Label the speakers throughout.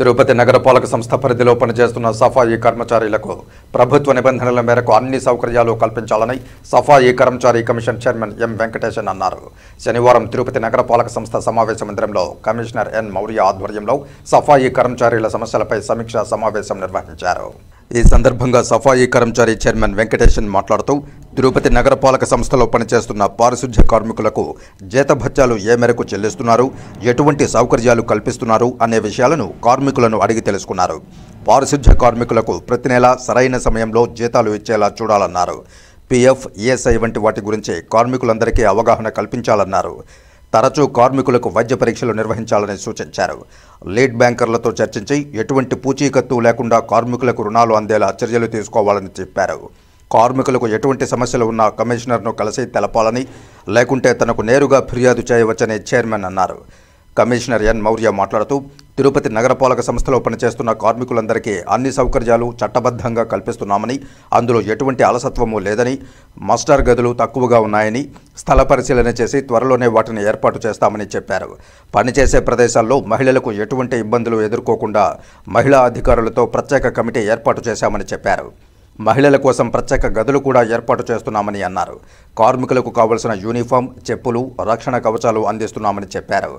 Speaker 1: తిరుపతి నగరపాలక సంస్థ పరిధిలో పనిచేస్తున్న సఫాయి కర్మచారీలకు ప్రభుత్వ నిబంధనల మేరకు అన్ని సౌకర్యాలు కల్పించాలని సఫాయి కర్మచారి కమిషన్ చైర్మన్ ఎం వెంకటేశన్ అన్నారు శనివారం తిరుపతి నగరపాలక సంస్థ సమావేశ మందిరంలో కమిషనర్ ఎన్ మౌర్య ఆధ్వర్యంలో సఫాయి కర్మచారీల సమస్యలపై సమీక్షా సమావేశం నిర్వహించారు ఈ సందర్భంగా సఫాయి కర్మచారి చైర్మన్ వెంకటేశన్ మాట్లాడుతూ తిరుపతి నగరపాలక సంస్థలో పనిచేస్తున్న పారిశుధ్య కార్మికులకు జీతభత్యాలు ఏ మేరకు చెల్లిస్తున్నారు ఎటువంటి సౌకర్యాలు కల్పిస్తున్నారు అనే విషయాలను కార్మికులను అడిగి తెలుసుకున్నారు పారిశుధ్య కార్మికులకు ప్రతి నెలా సరైన సమయంలో జీతాలు ఇచ్చేలా చూడాలన్నారు పిఎఫ్ ఈఎస్ఐ వంటి వాటి గురించి కార్మికులందరికీ అవగాహన కల్పించాలన్నారు తరచూ కార్మికులకు వైద్య పరీక్షలు నిర్వహించాలని సూచించారు లీడ్ బ్యాంకర్లతో చర్చించి ఎటువంటి పూచీకత్తు లేకుండా కార్మికులకు రుణాలు అందేలా చర్యలు తీసుకోవాలని చెప్పారు కార్మికులకు ఎటువంటి సమస్యలు ఉన్నా కమిషనర్ను కలిసి తెలపాలని లేకుంటే తనకు నేరుగా ఫిర్యాదు చేయవచ్చని చైర్మన్ అన్నారు కమిషనర్ ఎన్ మౌర్య మాట్లాడుతూ తిరుపతి నగరపాలక సంస్థలో పనిచేస్తున్న కార్మికులందరికీ అన్ని సౌకర్యాలు చట్టబద్ధంగా కల్పిస్తున్నామని అందులో ఎటువంటి అలసత్వము లేదని మస్టర్ గదులు తక్కువగా ఉన్నాయని స్థల పరిశీలన చేసి త్వరలోనే వాటిని ఏర్పాటు చేస్తామని చెప్పారు పనిచేసే ప్రదేశాల్లో మహిళలకు ఎటువంటి ఇబ్బందులు ఎదుర్కోకుండా మహిళా అధికారులతో ప్రత్యేక కమిటీ ఏర్పాటు చేశామని చెప్పారు మహిళల కోసం ప్రత్యేక గదులు కూడా ఏర్పాటు చేస్తున్నామని అన్నారు కార్మికులకు కావలసిన యూనిఫామ్ చెప్పులు రక్షణ కవచాలు అందిస్తున్నామని చెప్పారు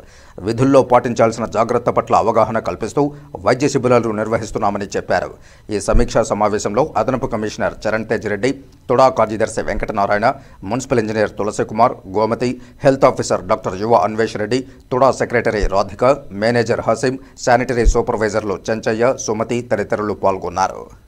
Speaker 1: విధుల్లో పాటించాల్సిన జాగ్రత్త పట్ల అవగాహన కల్పిస్తూ వైద్య శిబిరాలు నిర్వహిస్తున్నామని చెప్పారు ఈ సమీక్షా సమావేశంలో అదనపు కమిషనర్ చరణ్ తేజ్ రెడ్డి తుడా కార్యదర్శి Venkatanarayana municipal engineer Tulasikumar Gomathi health officer doctor Yuva Anvesh Reddy TUDA secretary Radhika manager Haseem sanitary సూపర్వైజర్లు చెంచయ్య సుమతి తదితరులు పాల్గొన్నారు